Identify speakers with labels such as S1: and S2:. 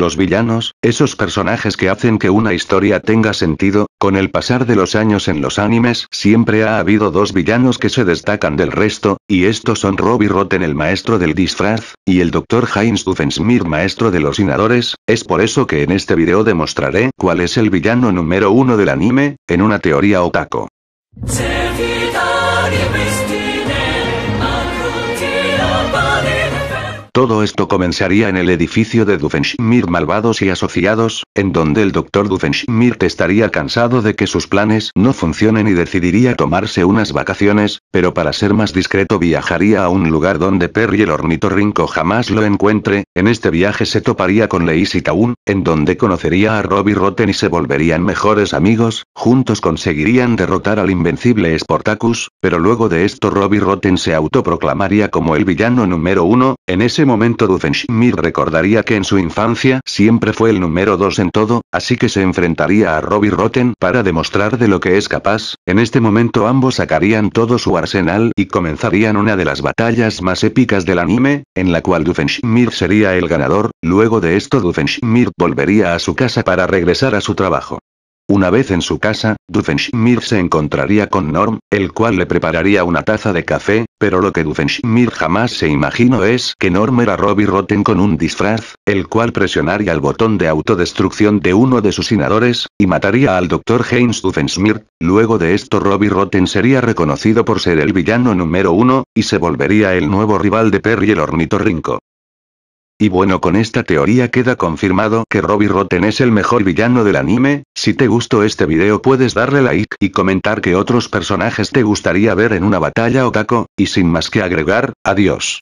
S1: Los villanos, esos personajes que hacen que una historia tenga sentido, con el pasar de los años en los animes siempre ha habido dos villanos que se destacan del resto, y estos son Robbie Rotten el maestro del disfraz, y el Dr. Heinz Duffensmith maestro de los inadores, es por eso que en este video demostraré cuál es el villano número uno del anime, en una teoría otaku. Todo esto comenzaría en el edificio de Duffenschmidt Malvados y Asociados, en donde el doctor Duffenschmidt estaría cansado de que sus planes no funcionen y decidiría tomarse unas vacaciones, pero para ser más discreto viajaría a un lugar donde Perry el ornitorrinco jamás lo encuentre, en este viaje se toparía con y Taun, en donde conocería a Robbie Rotten y se volverían mejores amigos, juntos conseguirían derrotar al invencible Sportacus, pero luego de esto Robbie Rotten se autoproclamaría como el villano número uno, en ese momento Dufenshmir recordaría que en su infancia siempre fue el número 2 en todo, así que se enfrentaría a Robbie Rotten para demostrar de lo que es capaz, en este momento ambos sacarían todo su arsenal y comenzarían una de las batallas más épicas del anime, en la cual Dufenshmir sería el ganador, luego de esto Dufenshmir volvería a su casa para regresar a su trabajo. Una vez en su casa, Dufenshmir se encontraría con Norm, el cual le prepararía una taza de café, pero lo que Duffenschmidt jamás se imaginó es que Norm era Robbie Rotten con un disfraz, el cual presionaría el botón de autodestrucción de uno de sus sinadores, y mataría al Dr. Heinz Duffenschmidt. Luego de esto Robbie Rotten sería reconocido por ser el villano número uno, y se volvería el nuevo rival de Perry el ornitorrinco. Y bueno con esta teoría queda confirmado que Robbie Rotten es el mejor villano del anime, si te gustó este video puedes darle like y comentar que otros personajes te gustaría ver en una batalla o caco. y sin más que agregar, adiós.